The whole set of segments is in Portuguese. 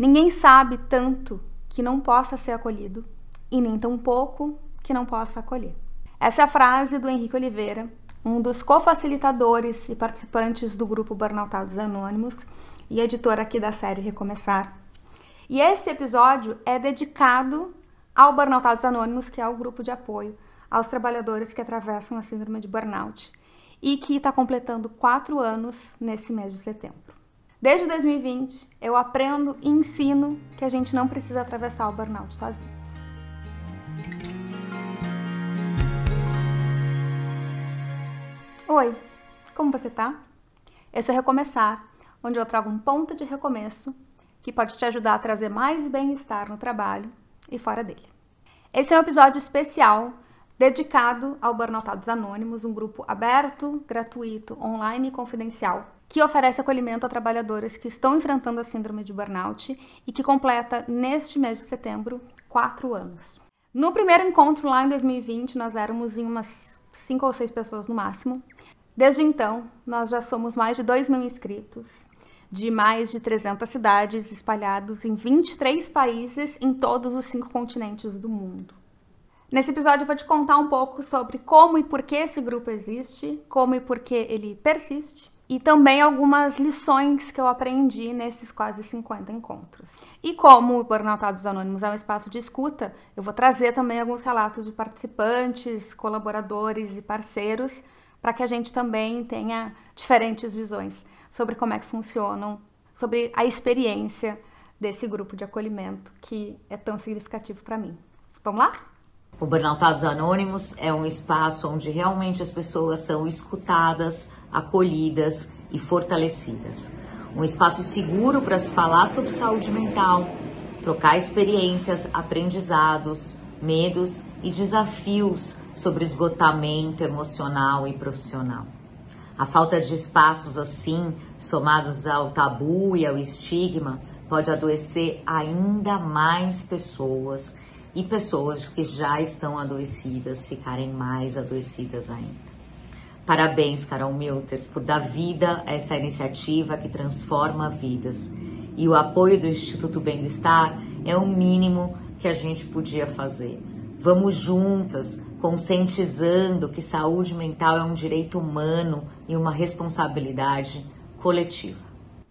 Ninguém sabe tanto que não possa ser acolhido e nem tão pouco que não possa acolher. Essa é a frase do Henrique Oliveira, um dos cofacilitadores e participantes do grupo Burnoutados Anônimos e editor aqui da série Recomeçar. E esse episódio é dedicado ao Burnoutados Anônimos, que é o grupo de apoio aos trabalhadores que atravessam a síndrome de burnout e que está completando quatro anos nesse mês de setembro. Desde 2020, eu aprendo e ensino que a gente não precisa atravessar o burnout sozinho. Oi, como você tá? Esse é o Recomeçar, onde eu trago um ponto de recomeço que pode te ajudar a trazer mais bem-estar no trabalho e fora dele. Esse é um episódio especial dedicado ao Burnoutados Anônimos, um grupo aberto, gratuito, online e confidencial que oferece acolhimento a trabalhadoras que estão enfrentando a síndrome de burnout e que completa, neste mês de setembro, quatro anos. No primeiro encontro, lá em 2020, nós éramos em umas cinco ou seis pessoas no máximo. Desde então, nós já somos mais de 2 mil inscritos, de mais de 300 cidades espalhados em 23 países em todos os cinco continentes do mundo. Nesse episódio eu vou te contar um pouco sobre como e por que esse grupo existe, como e por que ele persiste, e também algumas lições que eu aprendi nesses quase 50 encontros. E como o Burnoutados Anônimos é um espaço de escuta, eu vou trazer também alguns relatos de participantes, colaboradores e parceiros, para que a gente também tenha diferentes visões sobre como é que funcionam, sobre a experiência desse grupo de acolhimento que é tão significativo para mim. Vamos lá? O Burnoutados Anônimos é um espaço onde realmente as pessoas são escutadas, acolhidas e fortalecidas. Um espaço seguro para se falar sobre saúde mental, trocar experiências, aprendizados, medos e desafios sobre esgotamento emocional e profissional. A falta de espaços assim, somados ao tabu e ao estigma, pode adoecer ainda mais pessoas e pessoas que já estão adoecidas ficarem mais adoecidas ainda. Parabéns, Carol Milters, por dar vida a essa iniciativa que transforma vidas. E o apoio do Instituto Bem-Estar é o mínimo que a gente podia fazer. Vamos juntas, conscientizando que saúde mental é um direito humano e uma responsabilidade coletiva.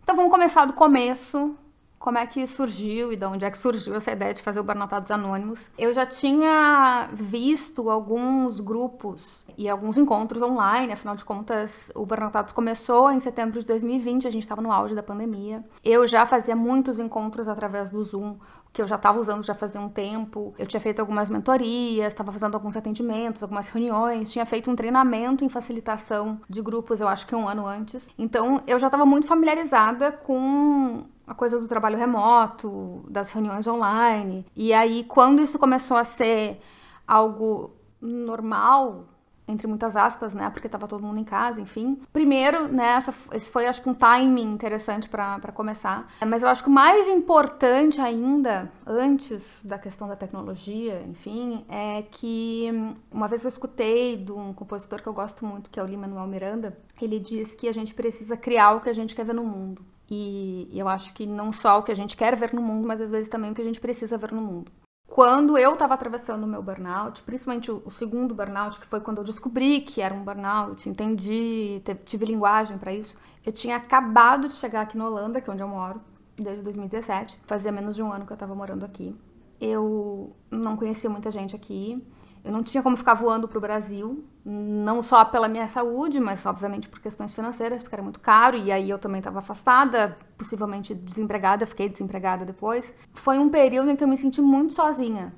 Então vamos começar do começo como é que surgiu e de onde é que surgiu essa ideia de fazer o Barnatados Anônimos. Eu já tinha visto alguns grupos e alguns encontros online, afinal de contas, o Barnatados começou em setembro de 2020, a gente estava no auge da pandemia. Eu já fazia muitos encontros através do Zoom, que eu já estava usando já fazia um tempo. Eu tinha feito algumas mentorias, estava fazendo alguns atendimentos, algumas reuniões, tinha feito um treinamento em facilitação de grupos, eu acho que um ano antes. Então, eu já estava muito familiarizada com a coisa do trabalho remoto, das reuniões online. E aí, quando isso começou a ser algo normal, entre muitas aspas, né? Porque estava todo mundo em casa, enfim. Primeiro, né? Essa, esse foi, acho que, um timing interessante para começar. Mas eu acho que o mais importante ainda, antes da questão da tecnologia, enfim, é que hum, uma vez eu escutei de um compositor que eu gosto muito, que é o Lima Manuel Miranda, ele diz que a gente precisa criar o que a gente quer ver no mundo. E eu acho que não só o que a gente quer ver no mundo, mas às vezes também o que a gente precisa ver no mundo. Quando eu estava atravessando o meu burnout, principalmente o, segundo burnout, que foi quando eu descobri que era um burnout, entendi, tive linguagem para isso, eu tinha acabado de chegar aqui na Holanda, que é onde eu moro, desde 2017, fazia menos de um ano que eu estava morando aqui. Eu não conhecia muita gente aqui, eu não tinha como ficar voando para o Brasil, não só pela minha saúde, mas obviamente por questões financeiras, porque era muito caro e aí eu também estava afastada, possivelmente desempregada, fiquei desempregada depois. Foi um período em que eu me senti muito sozinha.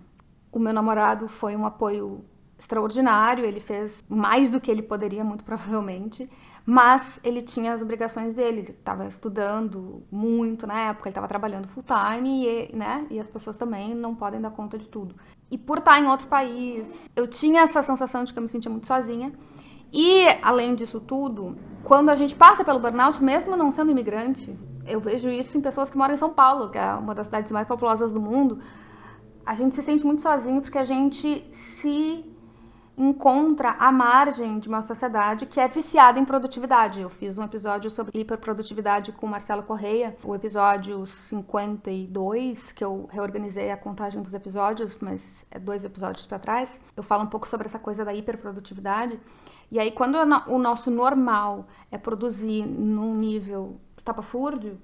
O meu namorado foi um apoio extraordinário, ele fez mais do que ele poderia, muito provavelmente. Mas ele tinha as obrigações dele, ele estava estudando muito na época, ele estava trabalhando full time e, né, e as pessoas também não podem dar conta de tudo. E por estar em outro país, eu tinha essa sensação de que eu me sentia muito sozinha. E além disso tudo, quando a gente passa pelo burnout, mesmo não sendo imigrante, eu vejo isso em pessoas que moram em São Paulo, que é uma das cidades mais populosas do mundo. A gente se sente muito sozinho porque a gente se encontra a margem de uma sociedade que é viciada em produtividade. Eu fiz um episódio sobre hiperprodutividade com o Marcelo Correia, o episódio 52, que eu reorganizei a contagem dos episódios, mas é dois episódios para trás. Eu falo um pouco sobre essa coisa da hiperprodutividade. E aí, quando o nosso normal é produzir num nível estapafúrdio,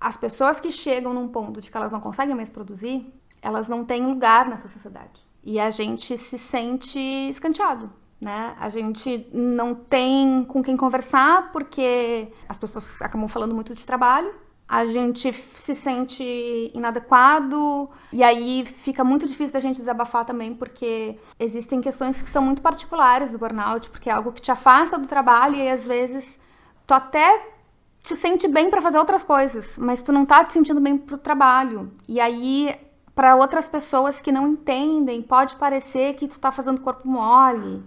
as pessoas que chegam num ponto de que elas não conseguem mais produzir, elas não têm lugar nessa sociedade e a gente se sente escanteado, né? A gente não tem com quem conversar porque as pessoas acabam falando muito de trabalho, a gente se sente inadequado e aí fica muito difícil da gente desabafar também porque existem questões que são muito particulares do burnout, porque é algo que te afasta do trabalho e às vezes tu até te sente bem para fazer outras coisas, mas tu não tá te sentindo bem pro trabalho. E aí para outras pessoas que não entendem, pode parecer que tu está fazendo corpo mole.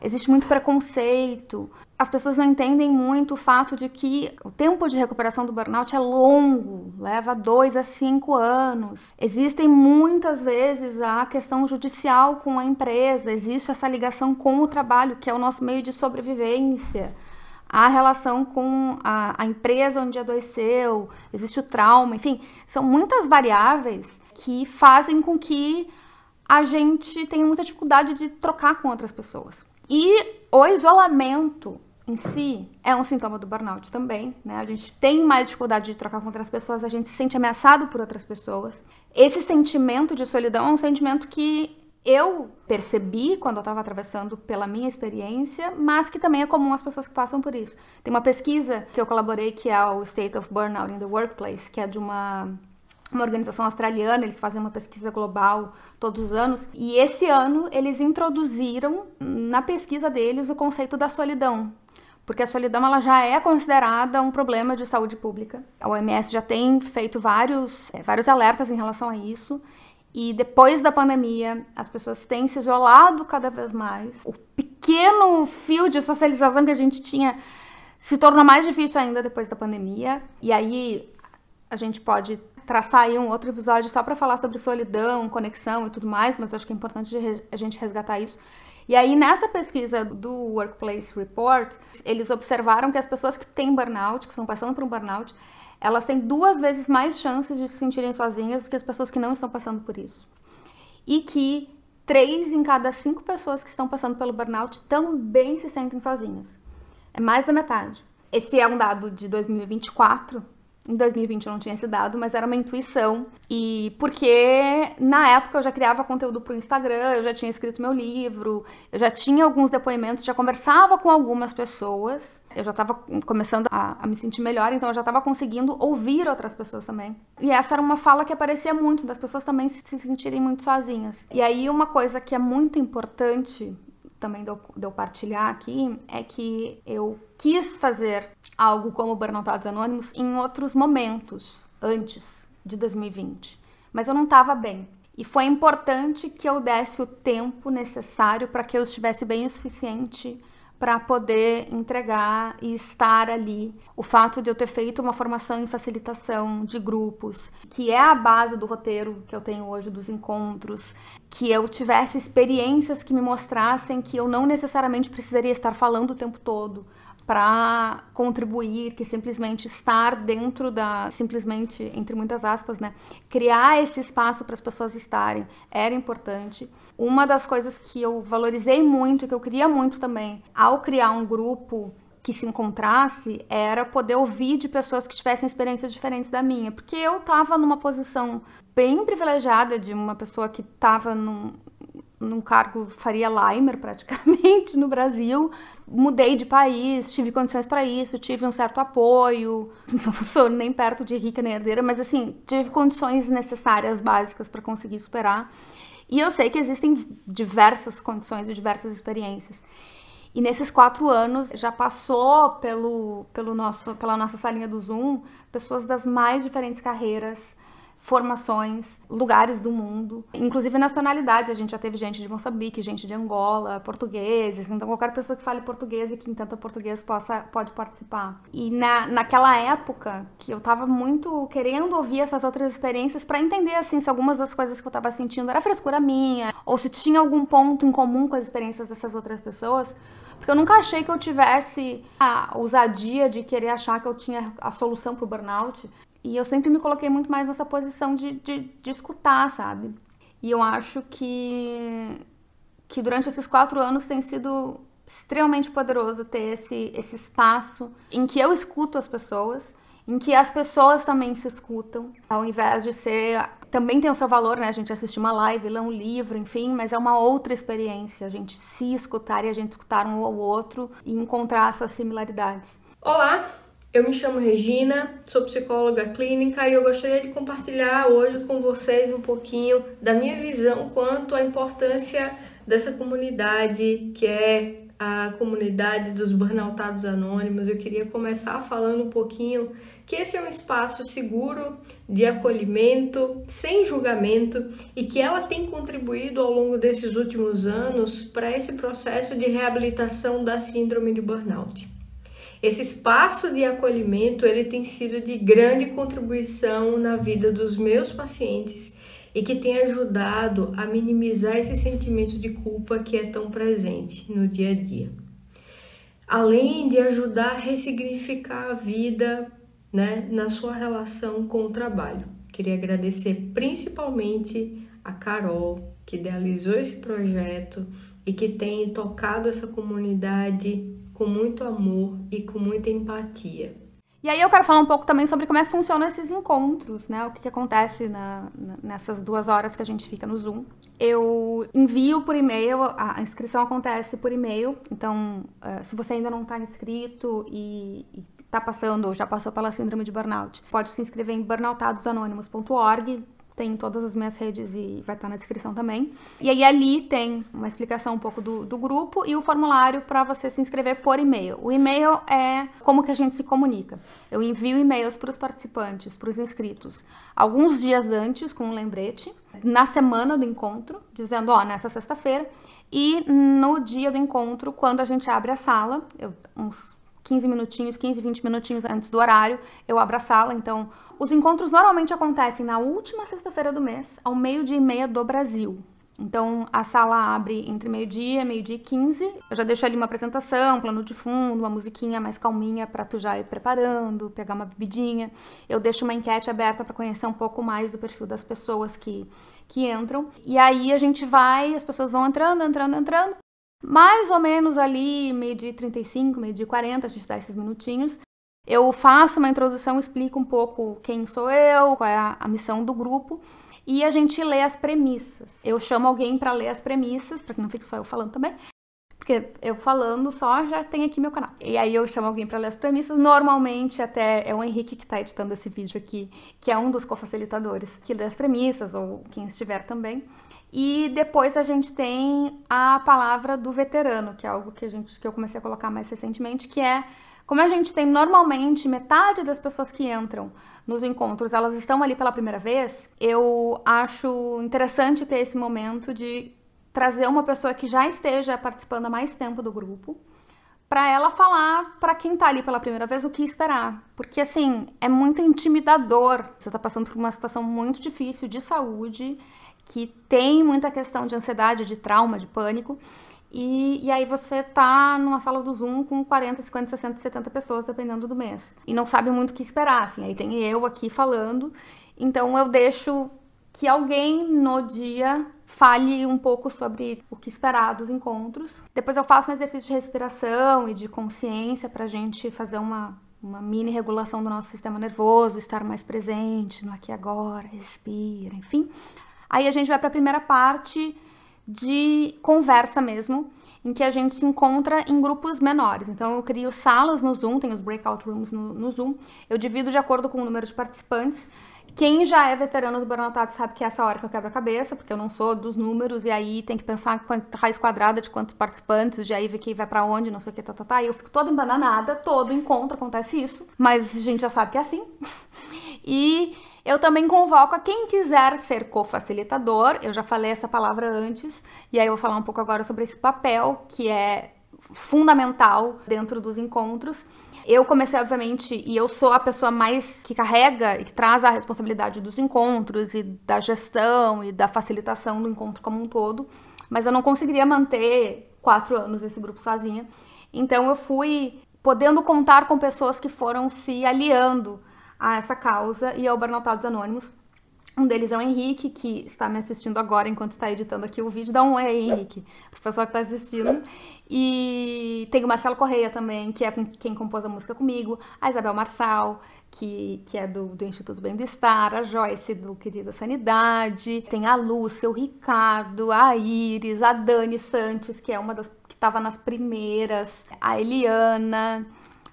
Existe muito preconceito. As pessoas não entendem muito o fato de que o tempo de recuperação do burnout é longo, leva dois a cinco anos. Existem muitas vezes a questão judicial com a empresa, existe essa ligação com o trabalho, que é o nosso meio de sobrevivência a relação com a, a, empresa onde adoeceu, existe o trauma, enfim, são muitas variáveis que fazem com que a gente tenha muita dificuldade de trocar com outras pessoas. E o isolamento em si é um sintoma do burnout também, né? A gente tem mais dificuldade de trocar com outras pessoas, a gente se sente ameaçado por outras pessoas. Esse sentimento de solidão é um sentimento que eu percebi quando eu estava atravessando pela minha experiência, mas que também é comum às pessoas que passam por isso. Tem uma pesquisa que eu colaborei que é o State of Burnout in the Workplace, que é de uma uma organização australiana, eles fazem uma pesquisa global todos os anos, e esse ano eles introduziram na pesquisa deles o conceito da solidão, porque a solidão ela já é considerada um problema de saúde pública. A OMS já tem feito vários, é, vários alertas em relação a isso. E depois da pandemia, as pessoas têm se isolado cada vez mais. O pequeno fio de socialização que a gente tinha se torna mais difícil ainda depois da pandemia. E aí a gente pode traçar aí um outro episódio só para falar sobre solidão, conexão e tudo mais, mas acho que é importante a gente resgatar isso. E aí, nessa pesquisa do Workplace Report, eles observaram que as pessoas que têm burnout, que estão passando por um burnout, elas têm duas vezes mais chances de se sentirem sozinhas do que as pessoas que não estão passando por isso. E que três em cada cinco pessoas que estão passando pelo burnout também se sentem sozinhas. É mais da metade. Esse é um dado de 2024, em 2020 eu não tinha esse dado, mas era uma intuição. E porque na época eu já criava conteúdo para o Instagram, eu já tinha escrito meu livro, eu já tinha alguns depoimentos, já conversava com algumas pessoas, eu já estava começando a, a, me sentir melhor, então eu já estava conseguindo ouvir outras pessoas também. E essa era uma fala que aparecia muito, das pessoas também se sentirem muito sozinhas. E aí uma coisa que é muito importante também de eu partilhar aqui é que eu quis fazer algo como Burnoutados Anônimos em outros momentos, antes de 2020, mas eu não estava bem. E foi importante que eu desse o tempo necessário para que eu estivesse bem o suficiente para poder entregar e estar ali. O fato de eu ter feito uma formação em facilitação de grupos, que é a base do roteiro que eu tenho hoje dos encontros, que eu tivesse experiências que me mostrassem que eu não necessariamente precisaria estar falando o tempo todo, para contribuir, que simplesmente estar dentro da, simplesmente entre muitas aspas, né, criar esse espaço para as pessoas estarem era importante. Uma das coisas que eu valorizei muito e que eu queria muito também ao criar um grupo que se encontrasse era poder ouvir de pessoas que tivessem experiências diferentes da minha, porque eu estava numa posição bem privilegiada de uma pessoa que estava num, num cargo Faria Limer praticamente no Brasil. Mudei de país, tive condições para isso, tive um certo apoio. Não sou nem perto de rica nem herdeira, mas assim, tive condições necessárias básicas para conseguir superar. E eu sei que existem diversas condições e diversas experiências. E nesses quatro anos já passou pelo, pelo nosso, pela nossa salinha do Zoom pessoas das mais diferentes carreiras, formações, lugares do mundo, inclusive nacionalidades. A gente já teve gente de Moçambique, gente de Angola, portugueses, então qualquer pessoa que fale português e que entenda português possa, pode participar. E na, naquela época que eu tava muito querendo ouvir essas outras experiências para entender assim se algumas das coisas que eu tava sentindo era frescura minha ou se tinha algum ponto em comum com as experiências dessas outras pessoas, porque eu nunca achei que eu tivesse a ousadia de querer achar que eu tinha a solução para o burnout. E eu sempre me coloquei muito mais nessa posição de, de, de escutar, sabe? E eu acho que, que durante esses quatro anos tem sido extremamente poderoso ter esse, esse espaço em que eu escuto as pessoas, em que as pessoas também se escutam, ao invés de ser. Também tem o seu valor, né? A gente assistir uma live, ler um livro, enfim, mas é uma outra experiência, a gente se escutar e a gente escutar um ao outro e encontrar essas similaridades. Olá, eu me chamo Regina, sou psicóloga clínica e eu gostaria de compartilhar hoje com vocês um pouquinho da minha visão quanto à importância dessa comunidade que é a comunidade dos burnoutados anônimos. Eu queria começar falando um pouquinho que esse é um espaço seguro de acolhimento, sem julgamento e que ela tem contribuído ao longo desses últimos anos para esse processo de reabilitação da síndrome de burnout. Esse espaço de acolhimento ele tem sido de grande contribuição na vida dos meus pacientes e que tem ajudado a minimizar esse sentimento de culpa que é tão presente no dia a dia. Além de ajudar a ressignificar a vida né, na sua relação com o trabalho. Queria agradecer principalmente a Carol, que idealizou esse projeto e que tem tocado essa comunidade com muito amor e com muita empatia. E aí eu quero falar um pouco também sobre como é que funcionam esses encontros, né? O que, que acontece na, nessas duas horas que a gente fica no Zoom. Eu envio por e-mail, a inscrição acontece por e-mail, então é, se você ainda não está inscrito e, e tá passando ou já passou pela síndrome de burnout, pode se inscrever em burnoutadosanônimos.org tem em todas as minhas redes e vai estar na descrição também. E aí ali tem uma explicação um pouco do, do grupo e o formulário para você se inscrever por e-mail. O e-mail é como que a gente se comunica. Eu envio e-mails para os participantes, para os inscritos, alguns dias antes com um lembrete, na semana do encontro, dizendo, ó, nessa sexta-feira, e no dia do encontro, quando a gente abre a sala, eu, uns 15 minutinhos, 15, 20 minutinhos antes do horário, eu abro a sala, então os encontros normalmente acontecem na última sexta-feira do mês, ao meio-dia e meia do Brasil. Então, a sala abre entre meio-dia, e meio-dia e 15. Eu já deixo ali uma apresentação, um plano de fundo, uma musiquinha mais calminha para tu já ir preparando, pegar uma bebidinha. Eu deixo uma enquete aberta para conhecer um pouco mais do perfil das pessoas que, que entram. E aí a gente vai, as pessoas vão entrando, entrando, entrando. Mais ou menos ali, meio-dia 35, meio-dia 40, a gente dá esses minutinhos. Eu faço uma introdução, explico um pouco quem sou eu, qual é a, missão do grupo e a gente lê as premissas. Eu chamo alguém para ler as premissas, para que não fique só eu falando também. Porque eu falando só já tem aqui meu canal. E aí eu chamo alguém para ler as premissas. Normalmente até é o Henrique que está editando esse vídeo aqui, que é um dos cofacilitadores que lê as premissas ou quem estiver também. E depois a gente tem a palavra do veterano, que é algo que a gente que eu comecei a colocar mais recentemente, que é como a gente tem normalmente metade das pessoas que entram nos encontros, elas estão ali pela primeira vez, eu acho interessante ter esse momento de trazer uma pessoa que já esteja participando há mais tempo do grupo, para ela falar para quem tá ali pela primeira vez o que esperar, porque assim, é muito intimidador. Você tá passando por uma situação muito difícil de saúde, que tem muita questão de ansiedade, de trauma, de pânico, e, e, aí você tá numa sala do Zoom com 40, 50, 60, 70 pessoas, dependendo do mês. E não sabe muito o que esperar, assim. Aí tem eu aqui falando. Então eu deixo que alguém no dia fale um pouco sobre o que esperar dos encontros. Depois eu faço um exercício de respiração e de consciência para a gente fazer uma, uma mini regulação do nosso sistema nervoso, estar mais presente no aqui e agora, respira, enfim. Aí a gente vai para a primeira parte de conversa mesmo, em que a gente se encontra em grupos menores. Então, eu crio salas no Zoom, tem os breakout rooms no, no Zoom, eu divido de acordo com o número de participantes. Quem já é veterano do Bernatado sabe que é essa hora que eu quebro a cabeça, porque eu não sou dos números, e aí tem que pensar raiz quadrada de quantos participantes, e aí ver quem vai para onde, não sei o que, tá, tá, tá. E eu fico toda embananada, todo encontro acontece isso, mas a gente já sabe que é assim. e eu também convoco a quem quiser ser cofacilitador, eu já falei essa palavra antes, e aí eu vou falar um pouco agora sobre esse papel que é fundamental dentro dos encontros. Eu comecei, obviamente, e eu sou a pessoa mais que carrega e que traz a responsabilidade dos encontros e da gestão e da facilitação do encontro como um todo, mas eu não conseguiria manter quatro anos esse grupo sozinha. Então eu fui podendo contar com pessoas que foram se aliando a essa causa e ao Barnotados Anônimos. Um deles é o Henrique, que está me assistindo agora enquanto está editando aqui o vídeo. Dá um oi aí, Henrique, para o pessoal que está assistindo. E tem o Marcelo Correia também, que é quem compôs a música comigo. A Isabel Marçal, que, que é do, do Instituto Bem-Estar. A Joyce, do Querida Sanidade. Tem a Lúcia, o Ricardo, a Iris, a Dani Santos, que é uma das que estava nas primeiras. A Eliana.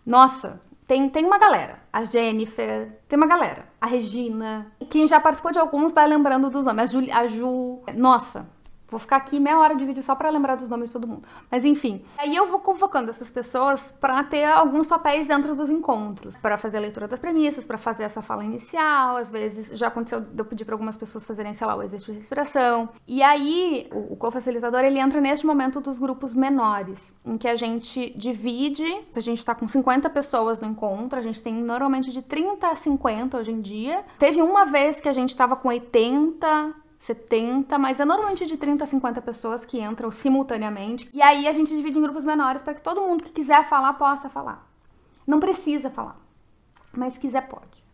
Nossa, tem, tem uma galera. A Jennifer, tem uma galera. A Regina. Quem já participou de alguns vai lembrando dos nomes. A Ju. A Ju nossa, Vou ficar aqui meia hora de vídeo só para lembrar dos nomes de todo mundo. Mas enfim, aí eu vou convocando essas pessoas para ter alguns papéis dentro dos encontros, para fazer a leitura das premissas, para fazer essa fala inicial. Às vezes já aconteceu de eu pedir para algumas pessoas fazerem, sei lá, o exercício de respiração. E aí o, o co-facilitador ele entra neste momento dos grupos menores, em que a gente divide. A gente está com 50 pessoas no encontro, a gente tem normalmente de 30 a 50 hoje em dia. Teve uma vez que a gente estava com 80 70, mas é normalmente de 30 a 50 pessoas que entram simultaneamente. E aí a gente divide em grupos menores para que todo mundo que quiser falar possa falar. Não precisa falar, mas quiser pode.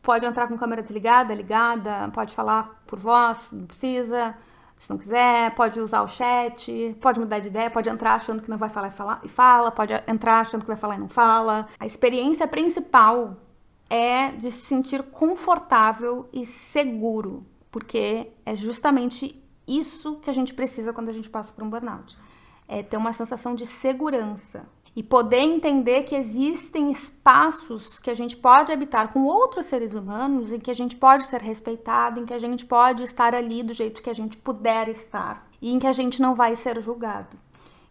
Pode entrar com câmera desligada, ligada, pode falar por voz, não precisa. Se não quiser, pode usar o chat, pode mudar de ideia, pode entrar achando que não vai falar, e fala, pode entrar achando que vai falar e não fala. A experiência principal é de se sentir confortável e seguro porque é justamente isso que a gente precisa quando a gente passa por um burnout. É ter uma sensação de segurança e poder entender que existem espaços que a gente pode habitar com outros seres humanos, em que a gente pode ser respeitado, em que a gente pode estar ali do jeito que a gente puder estar e em que a gente não vai ser julgado.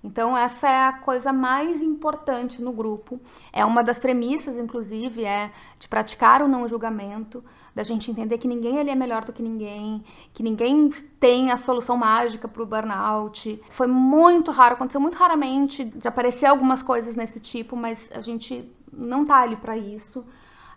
Então, essa é a coisa mais importante no grupo. É uma das premissas, inclusive, é de praticar o não julgamento, da gente entender que ninguém ali é melhor do que ninguém, que ninguém tem a solução mágica para o burnout. Foi muito raro, aconteceu muito raramente de aparecer algumas coisas nesse tipo, mas a gente não tá ali para isso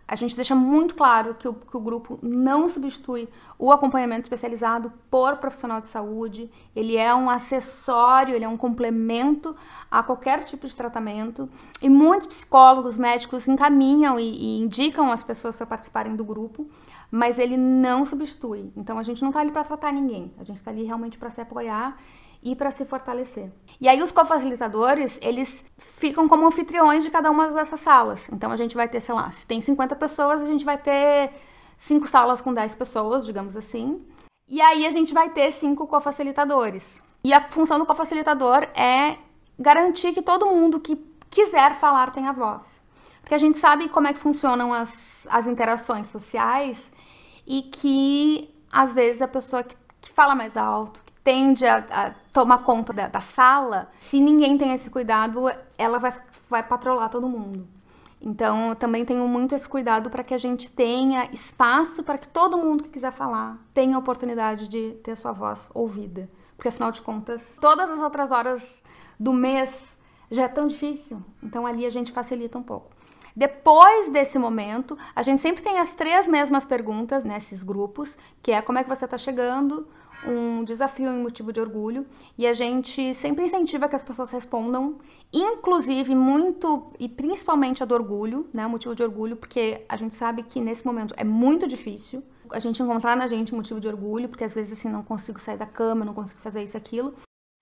a gente deixa muito claro que o, que o, grupo não substitui o acompanhamento especializado por profissional de saúde, ele é um acessório, ele é um complemento a qualquer tipo de tratamento. E muitos psicólogos, médicos encaminham e, e indicam as pessoas para participarem do grupo, mas ele não substitui. Então a gente não está ali para tratar ninguém, a gente está ali realmente para se apoiar e para se fortalecer. E aí os cofacilitadores, eles ficam como anfitriões de cada uma dessas salas. Então a gente vai ter, sei lá, se tem 50 pessoas, a gente vai ter cinco salas com 10 pessoas, digamos assim. E aí a gente vai ter cinco cofacilitadores. E a função do cofacilitador é garantir que todo mundo que quiser falar tenha voz. Porque a gente sabe como é que funcionam as, as interações sociais e que às vezes a pessoa que, que fala mais alto, que tende a, a tomar conta da, da sala, se ninguém tem esse cuidado, ela vai, vai patrolar todo mundo. Então, eu também tenho muito esse cuidado para que a gente tenha espaço para que todo mundo que quiser falar tenha a oportunidade de ter sua voz ouvida. Porque, afinal de contas, todas as outras horas do mês já é tão difícil. Então, ali a gente facilita um pouco. Depois desse momento, a gente sempre tem as três mesmas perguntas nesses né, grupos, que é como é que você está chegando, um desafio e um motivo de orgulho. E a gente sempre incentiva que as pessoas respondam, inclusive muito e principalmente a do orgulho, né? O motivo de orgulho, porque a gente sabe que nesse momento é muito difícil a gente encontrar na gente motivo de orgulho, porque às vezes assim não consigo sair da cama, não consigo fazer isso aquilo.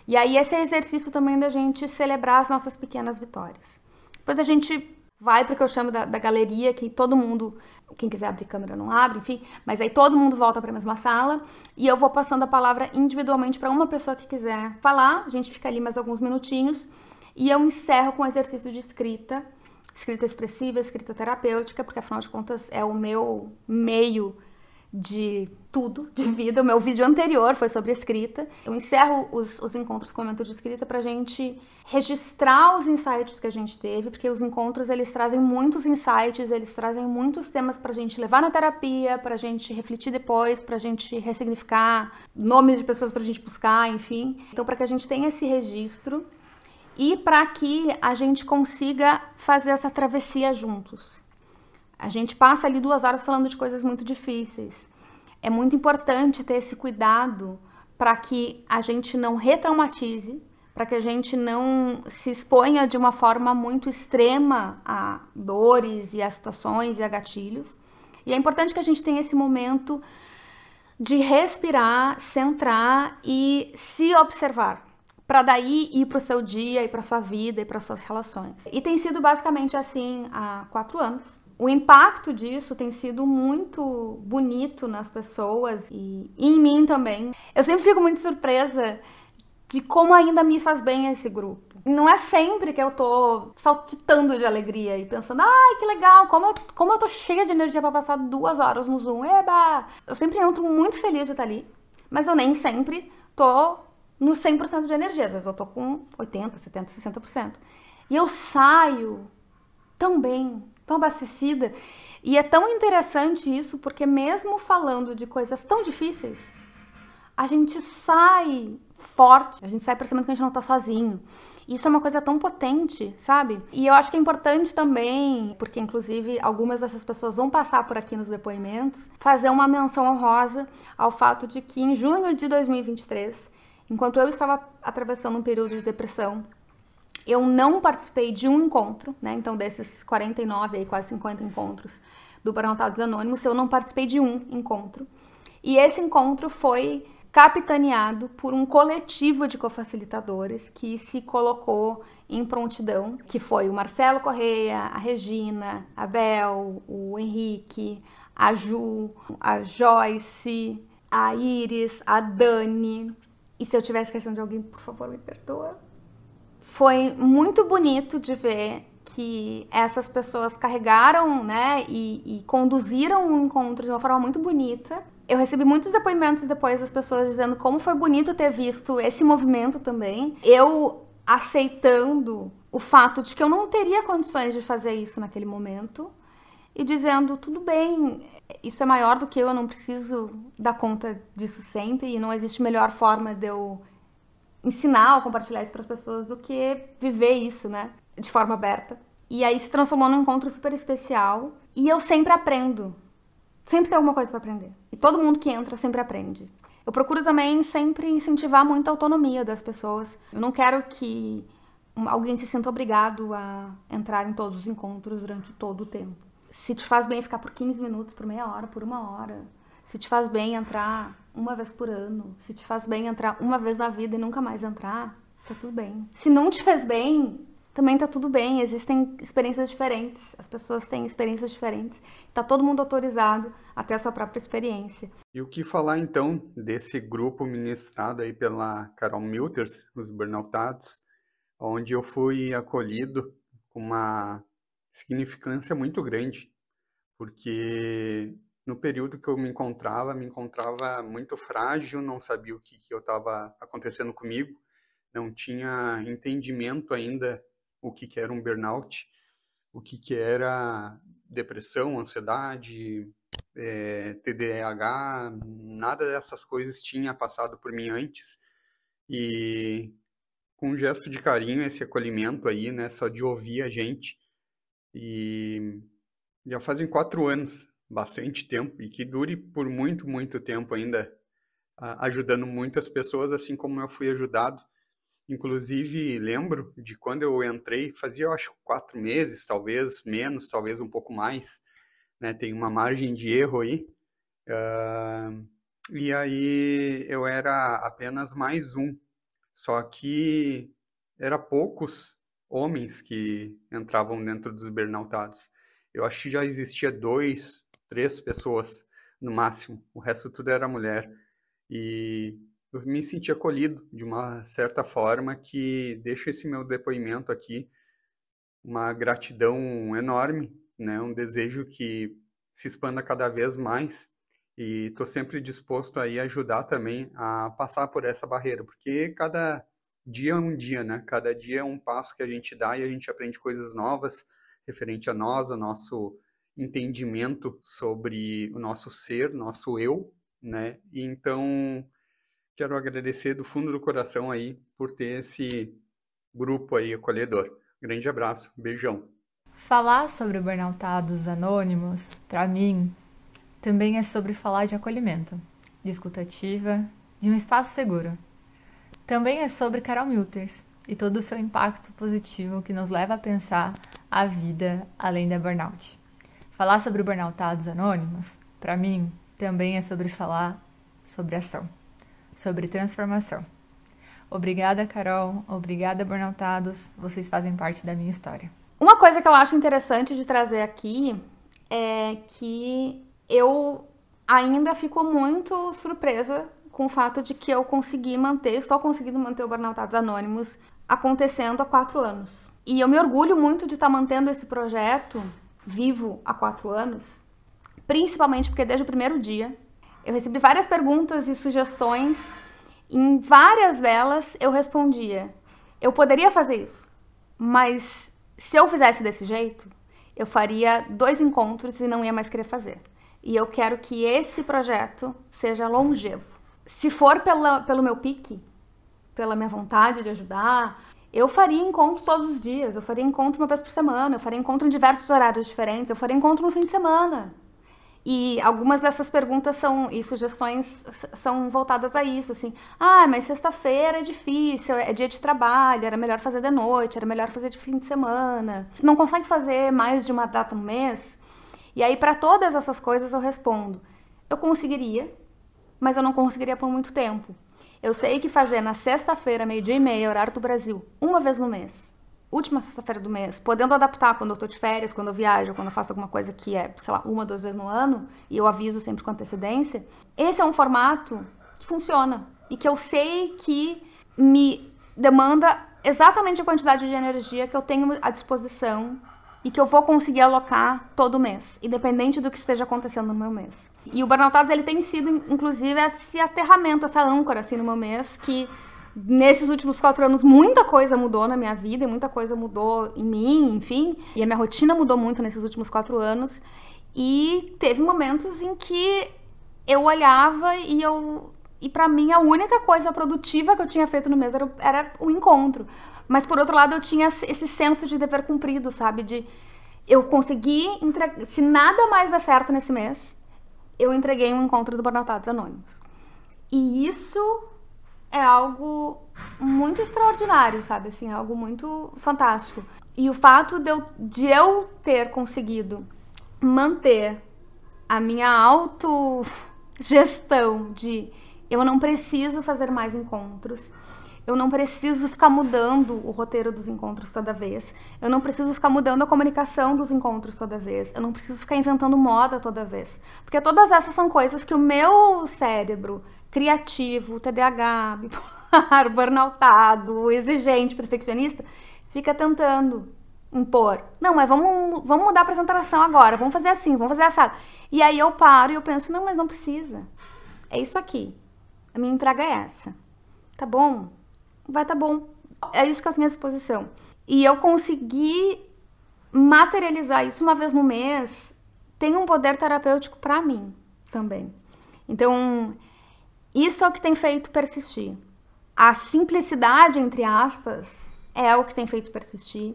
E aí esse é exercício também da gente celebrar as nossas pequenas vitórias. Depois a gente vai para que eu chamo da, da, galeria, que todo mundo, quem quiser abrir câmera não abre, enfim, mas aí todo mundo volta para a mesma sala e eu vou passando a palavra individualmente para uma pessoa que quiser falar, a gente fica ali mais alguns minutinhos e eu encerro com o exercício de escrita, escrita expressiva, escrita terapêutica, porque afinal de contas é o meu meio de tudo de vida. O meu vídeo anterior foi sobre escrita. Eu encerro os, os encontros com o mentor de escrita para a gente registrar os insights que a gente teve, porque os encontros eles trazem muitos insights, eles trazem muitos temas para a gente levar na terapia, para a gente refletir depois, para a gente ressignificar nomes de pessoas para a gente buscar, enfim. Então, para que a gente tenha esse registro e para que a gente consiga fazer essa travessia juntos. A gente passa ali duas horas falando de coisas muito difíceis. É muito importante ter esse cuidado para que a gente não retraumatize, para que a gente não se exponha de uma forma muito extrema a dores e a situações e a gatilhos. E é importante que a gente tenha esse momento de respirar, centrar e se observar, para daí ir para o seu dia e para sua vida e para suas relações. E tem sido basicamente assim há quatro anos o impacto disso tem sido muito bonito nas pessoas e, e, em mim também. Eu sempre fico muito surpresa de como ainda me faz bem esse grupo. Não é sempre que eu tô saltitando de alegria e pensando, ai que legal, como eu, como eu tô cheia de energia para passar duas horas no Zoom, eba! Eu sempre entro muito feliz de estar ali, mas eu nem sempre tô no 100% de energia, às vezes eu tô com 80, 70, 60%. E eu saio tão bem, tão abastecida E é tão interessante isso porque, mesmo falando de coisas tão difíceis, a gente sai forte, a gente sai percebendo que a gente não tá sozinho. Isso é uma coisa tão potente, sabe? E eu acho que é importante também, porque inclusive algumas dessas pessoas vão passar por aqui nos depoimentos, fazer uma menção honrosa ao fato de que em junho de 2023, enquanto eu estava atravessando um período de depressão, eu não participei de um encontro, né? Então, desses 49, aí, quase 50 encontros do Parantados Anônimos, eu não participei de um encontro. E esse encontro foi capitaneado por um coletivo de cofacilitadores que se colocou em prontidão, que foi o Marcelo Correia, a Regina, a Bel, o Henrique, a Ju, a Joyce, a Iris, a Dani. E se eu estiver esquecendo de alguém, por favor, me perdoa foi muito bonito de ver que essas pessoas carregaram, né, e, e conduziram o um encontro de uma forma muito bonita. Eu recebi muitos depoimentos depois das pessoas dizendo como foi bonito ter visto esse movimento também. Eu aceitando o fato de que eu não teria condições de fazer isso naquele momento e dizendo tudo bem, isso é maior do que eu, eu não preciso dar conta disso sempre e não existe melhor forma de eu ensinar ou compartilhar isso para as pessoas do que viver isso, né? De forma aberta. E aí se transformou num encontro super especial. E eu sempre aprendo. Sempre tem alguma coisa para aprender. E todo mundo que entra sempre aprende. Eu procuro também sempre incentivar muito a autonomia das pessoas. Eu não quero que alguém se sinta obrigado a entrar em todos os encontros durante todo o tempo. Se te faz bem ficar por 15 minutos, por meia hora, por uma hora. Se te faz bem entrar uma vez por ano, se te faz bem entrar uma vez na vida e nunca mais entrar, tá tudo bem. Se não te fez bem, também tá tudo bem. Existem experiências diferentes, as pessoas têm experiências diferentes. Tá todo mundo autorizado até a sua própria experiência. E o que falar então desse grupo ministrado aí pela Carol Milters, os burnoutados, onde eu fui acolhido com uma significância muito grande, porque no período que eu me encontrava, me encontrava muito frágil, não sabia o que, que eu estava acontecendo comigo, não tinha entendimento ainda o que, que era um burnout, o que, que era depressão, ansiedade, é, eh, TDAH, nada dessas coisas tinha passado por mim antes. E com um gesto de carinho, esse acolhimento aí, né, só de ouvir a gente. E já fazem quatro anos bastante tempo e que dure por muito, muito tempo ainda, ajudando muitas pessoas, assim como eu fui ajudado. Inclusive, lembro de quando eu entrei, fazia, eu acho, quatro meses, talvez menos, talvez um pouco mais, né? Tem uma margem de erro aí. Uh, e aí eu era apenas mais um, só que era poucos homens que entravam dentro dos burnoutados. Eu acho que já existia dois três pessoas no máximo, o resto tudo era mulher. E eu me senti acolhido de uma certa forma que deixo esse meu depoimento aqui, uma gratidão enorme, né? Um desejo que se expanda cada vez mais e estou sempre disposto aí a ajudar também a passar por essa barreira, porque cada dia é um dia, né? Cada dia é um passo que a gente dá e a gente aprende coisas novas referente a nós, a nosso entendimento sobre o nosso ser, nosso eu, né? E então quero agradecer do fundo do coração aí por ter esse grupo aí acolhedor. Grande abraço, beijão. Falar sobre burnoutados anônimos, para mim, também é sobre falar de acolhimento, de escutativa, de um espaço seguro. Também é sobre Carol Milters e todo o seu impacto positivo que nos leva a pensar a vida além da burnout. Falar sobre burnoutados anônimos, para mim, também é sobre falar sobre ação, sobre transformação. Obrigada, Carol. Obrigada, burnoutados. Vocês fazem parte da minha história. Uma coisa que eu acho interessante de trazer aqui é que eu ainda fico muito surpresa com o fato de que eu consegui manter, estou conseguindo manter o Burnoutados Anônimos acontecendo há quatro anos. E eu me orgulho muito de estar mantendo esse projeto vivo há quatro anos, principalmente porque desde o primeiro dia eu recebi várias perguntas e sugestões. Em várias delas eu respondia: eu poderia fazer isso, mas se eu fizesse desse jeito, eu faria dois encontros e não ia mais querer fazer. E eu quero que esse projeto seja longevo. Se for pela, pelo meu pique, pela minha vontade de ajudar, eu faria encontros todos os dias, eu faria encontro uma vez por semana, eu faria encontro em diversos horários diferentes, eu faria encontro no fim de semana. E algumas dessas perguntas são e sugestões são voltadas a isso, assim. Ah, mas sexta-feira é difícil, é dia de trabalho, era melhor fazer de noite, era melhor fazer de fim de semana. Não consegue fazer mais de uma data no mês? E aí para todas essas coisas eu respondo: eu conseguiria, mas eu não conseguiria por muito tempo. Eu sei que fazer na sexta-feira, meio-dia e meia, horário do Brasil, uma vez no mês, última sexta-feira do mês, podendo adaptar quando eu tô de férias, quando eu viajo, quando eu faço alguma coisa que é, sei lá, uma, duas vezes no ano, e eu aviso sempre com antecedência, esse é um formato que funciona e que eu sei que me demanda exatamente a quantidade de energia que eu tenho à disposição e que eu vou conseguir alocar todo mês, independente do que esteja acontecendo no meu mês. E o burnout ele tem sido, inclusive, esse aterramento, essa âncora assim no meu mês, que nesses últimos quatro anos muita coisa mudou na minha vida, e muita coisa mudou em mim, enfim, e a minha rotina mudou muito nesses últimos quatro anos. E teve momentos em que eu olhava e eu e para mim a única coisa produtiva que eu tinha feito no mês era, era o encontro. Mas por outro lado, eu tinha esse senso de dever cumprido, sabe? De eu consegui entregar. Se nada mais der certo nesse mês, eu entreguei um encontro do Bornatados Anônimos. E isso é algo muito extraordinário, sabe? Assim, é algo muito fantástico. E o fato de eu, de eu ter conseguido manter a minha autogestão de eu não preciso fazer mais encontros, eu não preciso ficar mudando o roteiro dos encontros toda vez. Eu não preciso ficar mudando a comunicação dos encontros toda vez. Eu não preciso ficar inventando moda toda vez. Porque todas essas são coisas que o meu cérebro criativo, TDAH, bipolar, burnoutado, exigente, perfeccionista, fica tentando impor. Não, mas vamos, vamos mudar a apresentação agora, vamos fazer assim, vamos fazer assado. E aí eu paro e eu penso, não, mas não precisa. É isso aqui. A minha entrega é essa. Tá bom? vai estar tá bom. É isso que é a minha exposição. E eu consegui materializar isso uma vez no mês tem um poder terapêutico para mim também. Então, isso é o que tem feito persistir. A simplicidade, entre aspas, é o que tem feito persistir.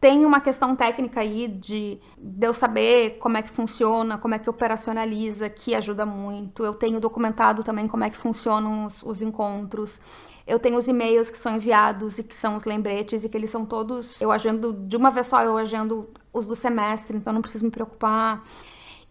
Tem uma questão técnica aí de, de eu saber como é que funciona, como é que operacionaliza, que ajuda muito. Eu tenho documentado também como é que funcionam os, os encontros. Eu tenho os e-mails que são enviados e que são os lembretes e que eles são todos. Eu agendo de uma vez só, eu agendo os do semestre, então não preciso me preocupar.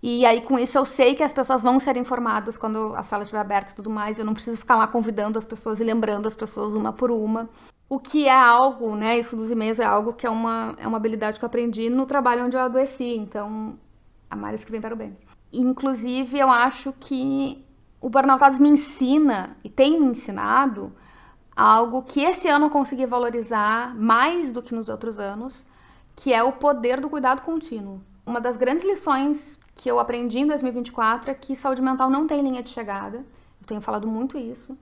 E aí, com isso, eu sei que as pessoas vão ser informadas quando a sala estiver aberta e tudo mais. Eu não preciso ficar lá convidando as pessoas e lembrando as pessoas uma por uma. O que é algo, né? Isso dos e-mails é algo que é uma, é uma habilidade que eu aprendi no trabalho onde eu adoeci. Então, a males que vem para o bem. Inclusive, eu acho que o Burnoutados me ensina e tem me ensinado algo que esse ano eu consegui valorizar mais do que nos outros anos, que é o poder do cuidado contínuo. Uma das grandes lições que eu aprendi em 2024 é que saúde mental não tem linha de chegada. Eu tenho falado muito isso.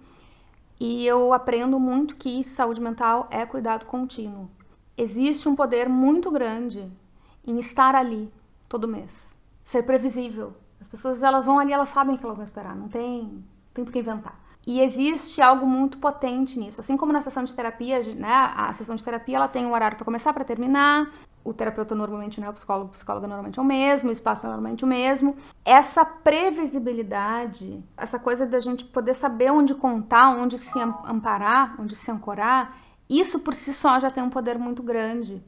E eu aprendo muito que saúde mental é cuidado contínuo. Existe um poder muito grande em estar ali todo mês, ser previsível. As pessoas elas vão ali, elas sabem que elas vão esperar, não tem, tem por que inventar. E existe algo muito potente nisso. Assim como na sessão de terapia, né, a sessão de terapia ela tem um horário para começar, para terminar. O terapeuta normalmente, né, o psicólogo, o psicóloga normalmente é o mesmo, o espaço é normalmente o mesmo. Essa previsibilidade, essa coisa da gente poder saber onde contar, onde se amparar, onde se ancorar, isso por si só já tem um poder muito grande.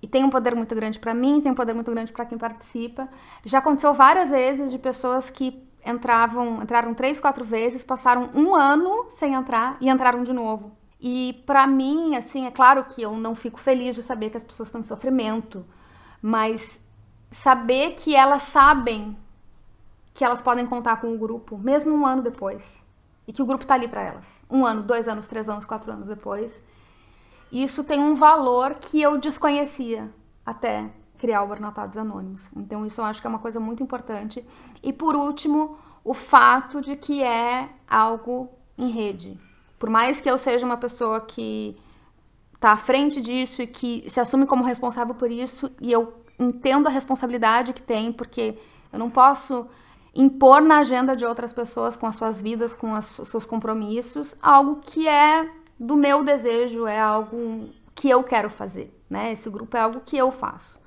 E tem um poder muito grande para mim, tem um poder muito grande para quem participa. Já aconteceu várias vezes de pessoas que entravam, entraram três, quatro vezes, passaram um ano sem entrar e entraram de novo. E para mim, assim, é claro que eu não fico feliz de saber que as pessoas estão em sofrimento, mas saber que elas sabem que elas podem contar com o grupo, mesmo um ano depois, e que o grupo está ali para elas, um ano, dois anos, três anos, quatro anos depois, isso tem um valor que eu desconhecia até criar o Bornatados Anônimos. Então, isso eu acho que é uma coisa muito importante. E por último, o fato de que é algo em rede. Por mais que eu seja uma pessoa que está à frente disso e que se assume como responsável por isso, e eu entendo a responsabilidade que tem, porque eu não posso impor na agenda de outras pessoas com as suas vidas, com os seus compromissos, algo que é do meu desejo, é algo que eu quero fazer, né? Esse grupo é algo que eu faço.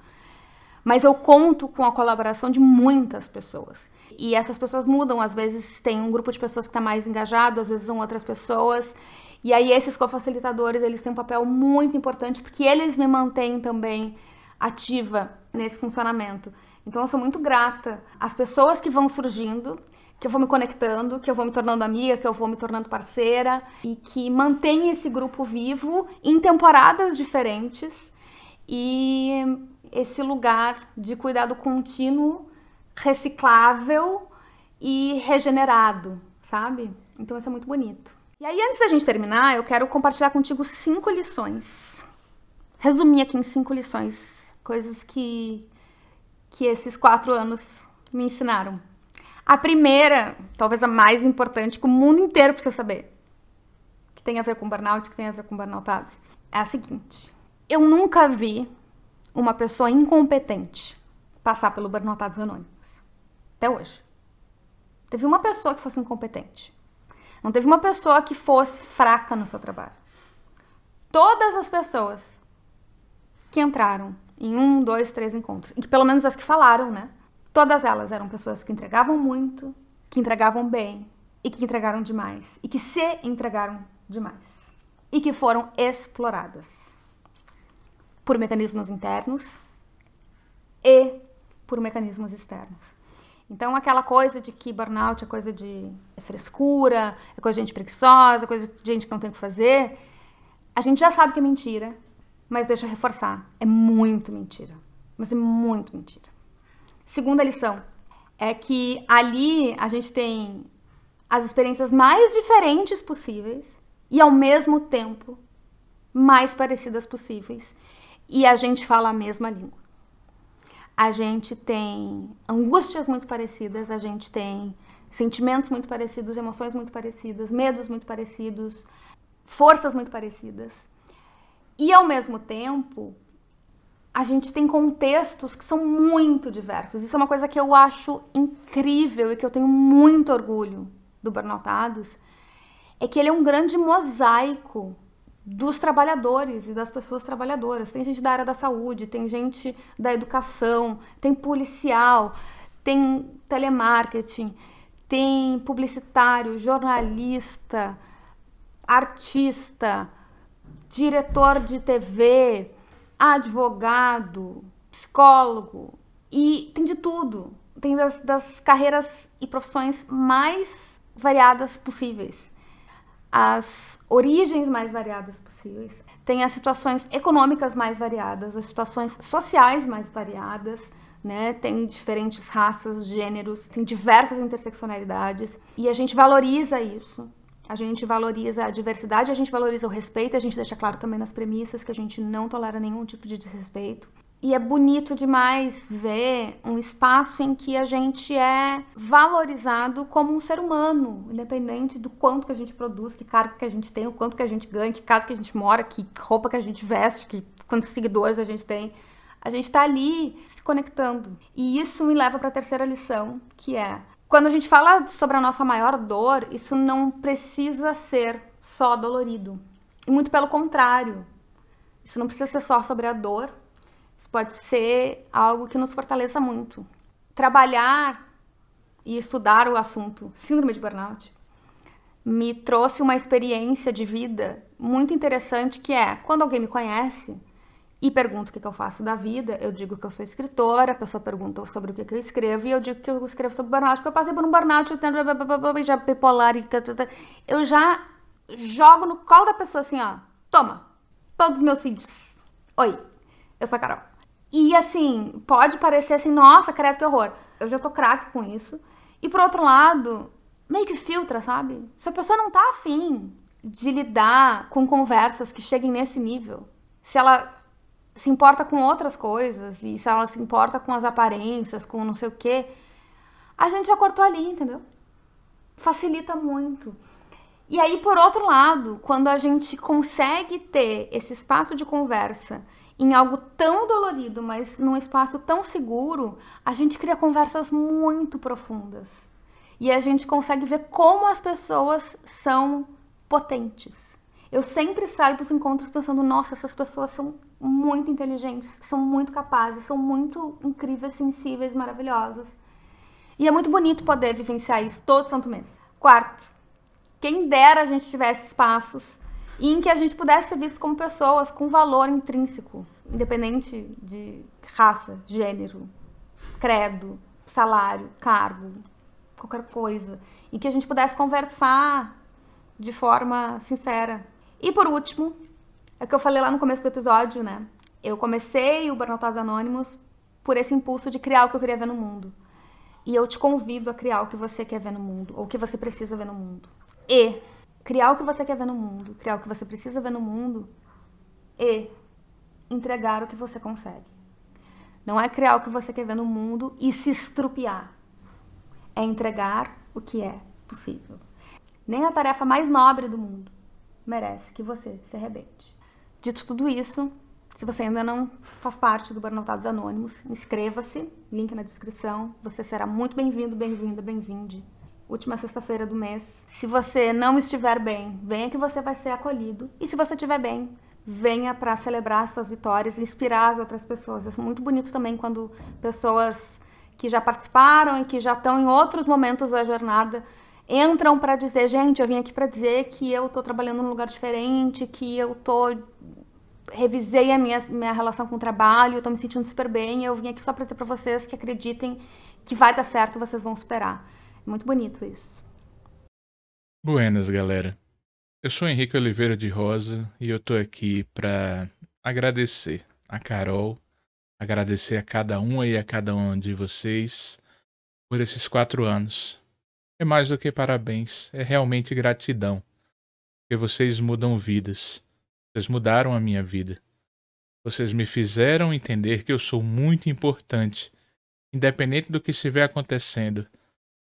Mas eu conto com a colaboração de muitas pessoas. E essas pessoas mudam, às vezes tem um grupo de pessoas que está mais engajado, às vezes são outras pessoas. E aí esses cofacilitadores, eles têm um papel muito importante porque eles me mantêm também ativa nesse funcionamento. Então eu sou muito grata às pessoas que vão surgindo, que eu vou me conectando, que eu vou me tornando amiga, que eu vou me tornando parceira e que mantém esse grupo vivo em temporadas diferentes e esse lugar de cuidado contínuo, reciclável e regenerado, sabe? Então isso é muito bonito. E aí, antes da gente terminar, eu quero compartilhar contigo cinco lições. Resumir aqui em cinco lições, coisas que, que esses quatro anos me ensinaram. A primeira, talvez a mais importante, que o mundo inteiro precisa saber, que tem a ver com burnout, que tem a ver com burnoutados, é a seguinte: eu nunca vi uma pessoa incompetente passar pelo Bernotados Anônimos. Até hoje. Teve uma pessoa que fosse incompetente. Não teve uma pessoa que fosse fraca no seu trabalho. Todas as pessoas que entraram em um, dois, três encontros, e pelo menos as que falaram, né? Todas elas eram pessoas que entregavam muito, que entregavam bem e que entregaram demais e que se entregaram demais e que foram exploradas por mecanismos internos e por mecanismos externos. Então, aquela coisa de que burnout é coisa de é frescura, é coisa de gente preguiçosa, é coisa de gente que não tem o que fazer, a gente já sabe que é mentira, mas deixa eu reforçar: é muito mentira. Mas é muito mentira. Segunda lição é que ali a gente tem as experiências mais diferentes possíveis e, ao mesmo tempo, mais parecidas possíveis e a gente fala a mesma língua. A gente tem angústias muito parecidas, a gente tem sentimentos muito parecidos, emoções muito parecidas, medos muito parecidos, forças muito parecidas. E ao mesmo tempo, a gente tem contextos que são muito diversos. Isso é uma coisa que eu acho incrível e que eu tenho muito orgulho do Bernotados é que ele é um grande mosaico dos trabalhadores e das pessoas trabalhadoras. Tem gente da área da saúde, tem gente da educação, tem policial, tem telemarketing, tem publicitário, jornalista, artista, diretor de TV, advogado, psicólogo e tem de tudo. Tem das, das carreiras e profissões mais variadas possíveis as origens mais variadas possíveis, tem as situações econômicas mais variadas, as situações sociais mais variadas, né? Tem diferentes raças, gêneros, tem diversas interseccionalidades e a gente valoriza isso. A gente valoriza a diversidade, a gente valoriza o respeito, a gente deixa claro também nas premissas que a gente não tolera nenhum tipo de desrespeito e é bonito demais ver um espaço em que a gente é valorizado como um ser humano, independente do quanto que a gente produz, que cargo que a gente tem, o quanto que a gente ganha, que casa que a gente mora, que roupa que a gente veste, que quantos seguidores a gente tem. A gente está ali se conectando. E isso me leva para a terceira lição, que é quando a gente fala sobre a nossa maior dor, isso não precisa ser só dolorido. E muito pelo contrário. Isso não precisa ser só sobre a dor, isso pode ser algo que nos fortaleça muito. Trabalhar e estudar o assunto síndrome de burnout me trouxe uma experiência de vida muito interessante que é quando alguém me conhece e pergunta o que, que eu faço da vida, eu digo que eu sou escritora, a pessoa pergunta sobre o que, que eu escrevo e eu digo que eu escrevo sobre burnout, porque eu passei por um burnout, eu tenho já bipolar e tá, tá, tá. eu já jogo no colo da pessoa assim, ó, toma, todos os meus CDs. Oi, eu sou a Carol. E assim, pode parecer assim, nossa, credo que horror. Eu já tô craque com isso. E por outro lado, meio que filtra, sabe? Se a pessoa não tá afim de lidar com conversas que cheguem nesse nível, se ela se importa com outras coisas e se ela se importa com as aparências, com não sei o quê, a gente já cortou ali, entendeu? Facilita muito. E aí, por outro lado, quando a gente consegue ter esse espaço de conversa em algo tão dolorido, mas num espaço tão seguro, a gente cria conversas muito profundas. E a gente consegue ver como as pessoas são potentes. Eu sempre saio dos encontros pensando: nossa, essas pessoas são muito inteligentes, são muito capazes, são muito incríveis, sensíveis, maravilhosas. E é muito bonito poder vivenciar isso todo santo mês. Quarto, quem dera a gente tivesse espaços e em que a gente pudesse ser visto como pessoas com valor intrínseco, independente de raça, gênero, credo, salário, cargo, qualquer coisa, e que a gente pudesse conversar de forma sincera. E por último, é que eu falei lá no começo do episódio, né? Eu comecei o Burnoutaz Anônimos por esse impulso de criar o que eu queria ver no mundo. E eu te convido a criar o que você quer ver no mundo, ou o que você precisa ver no mundo. E criar o que você quer ver no mundo, criar o que você precisa ver no mundo e entregar o que você consegue. Não é criar o que você quer ver no mundo e se estrupiar. É entregar o que é possível. Nem a tarefa mais nobre do mundo merece que você se arrebente. Dito tudo isso, se você ainda não faz parte do Burnoutados Anônimos, inscreva-se, link na descrição. Você será muito bem-vindo, bem-vinda, bem-vinde última sexta-feira do mês. Se você não estiver bem, venha que você vai ser acolhido. E se você estiver bem, venha para celebrar suas vitórias, inspirar as outras pessoas. É muito bonito também quando pessoas que já participaram e que já estão em outros momentos da jornada entram para dizer, gente, eu vim aqui para dizer que eu estou trabalhando num lugar diferente, que eu tô revisei a minha, minha relação com o trabalho, eu tô me sentindo super bem, eu vim aqui só para dizer para vocês que acreditem que vai dar certo, vocês vão superar. Muito bonito isso. Buenas, galera. Eu sou Henrique Oliveira de Rosa e eu tô aqui para agradecer a Carol, agradecer a cada um e a cada um de vocês por esses quatro anos. É mais do que parabéns, é realmente gratidão, porque vocês mudam vidas. Vocês mudaram a minha vida. Vocês me fizeram entender que eu sou muito importante, independente do que estiver acontecendo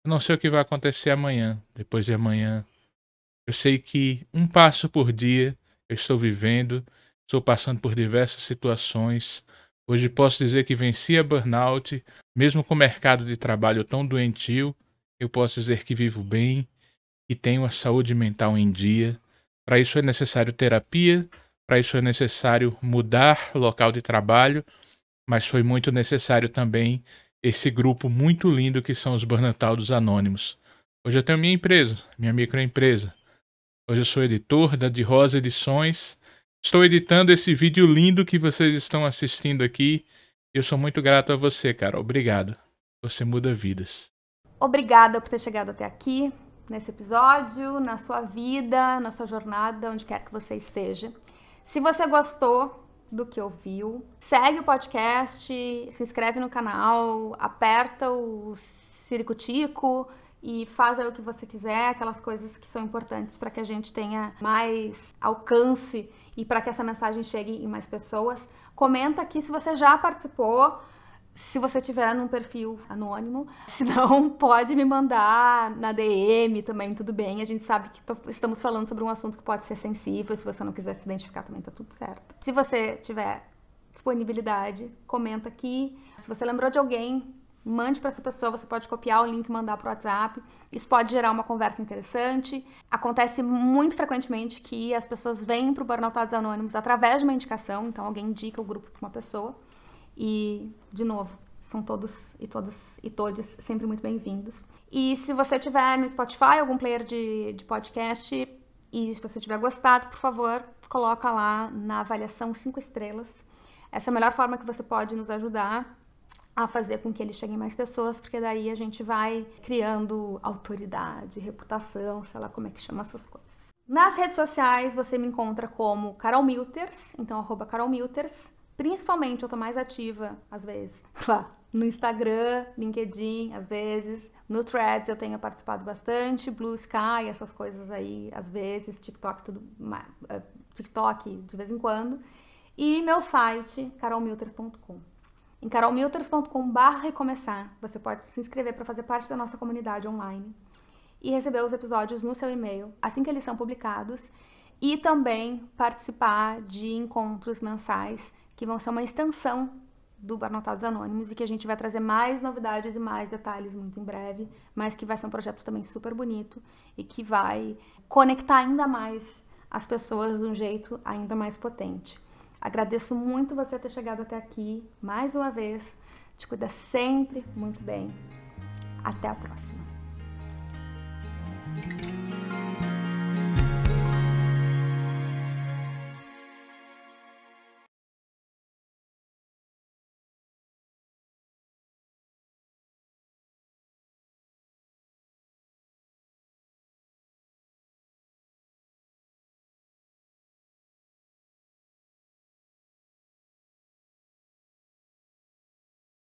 eu não sei o que vai acontecer amanhã, depois de amanhã. Eu sei que um passo por dia eu estou vivendo, estou passando por diversas situações. Hoje posso dizer que venci a burnout, mesmo com o mercado de trabalho tão doentio, eu posso dizer que vivo bem e tenho a saúde mental em dia. Para isso é necessário terapia, para isso é necessário mudar local de trabalho, mas foi muito necessário também esse grupo muito lindo que são os dos Anônimos. Hoje eu tenho minha empresa, minha microempresa. Hoje eu sou editor da De Rosa Edições. Estou editando esse vídeo lindo que vocês estão assistindo aqui. Eu sou muito grato a você, cara. Obrigado. Você muda vidas. Obrigada por ter chegado até aqui, nesse episódio, na sua vida, na sua jornada, onde quer que você esteja. Se você gostou, do que ouviu. Segue o podcast, se inscreve no canal, aperta o ciricutico e faz aí o que você quiser, aquelas coisas que são importantes para que a gente tenha mais alcance e para que essa mensagem chegue em mais pessoas. Comenta aqui se você já participou se você tiver num perfil anônimo, se não, pode me mandar na DM também, tudo bem. A gente sabe que estamos falando sobre um assunto que pode ser sensível, se você não quiser se identificar também tá tudo certo. Se você tiver disponibilidade, comenta aqui. Se você lembrou de alguém, mande para essa pessoa, você pode copiar o link e mandar para o WhatsApp. Isso pode gerar uma conversa interessante. Acontece muito frequentemente que as pessoas vêm para o Burnoutados Anônimos através de uma indicação, então alguém indica o grupo para uma pessoa. E, de novo, são todos e todas e todos sempre muito bem-vindos. E se você tiver no Spotify algum player de, de podcast e se você tiver gostado, por favor, coloca lá na avaliação 5 estrelas. Essa é a melhor forma que você pode nos ajudar a fazer com que ele chegue mais pessoas, porque daí a gente vai criando autoridade, reputação, sei lá como é que chama essas coisas. Nas redes sociais você me encontra como Carol Milters, então arroba Carol Milters. Principalmente eu tô mais ativa, às vezes, lá no Instagram, LinkedIn, às vezes, no Threads eu tenho participado bastante, Blue Sky, essas coisas aí, às vezes, TikTok, tudo, eh, TikTok de vez em quando, e meu site, carolmilters.com. Em carolmilters.com.br recomeçar, você pode se inscrever para fazer parte da nossa comunidade online e receber os episódios no seu e-mail assim que eles são publicados e também participar de encontros mensais que vão ser uma extensão do Anotados Anônimos e que a gente vai trazer mais novidades e mais detalhes muito em breve, mas que vai ser um projeto também super bonito e que vai conectar ainda mais as pessoas de um jeito ainda mais potente. Agradeço muito você ter chegado até aqui mais uma vez. Te cuida sempre muito bem. Até a próxima.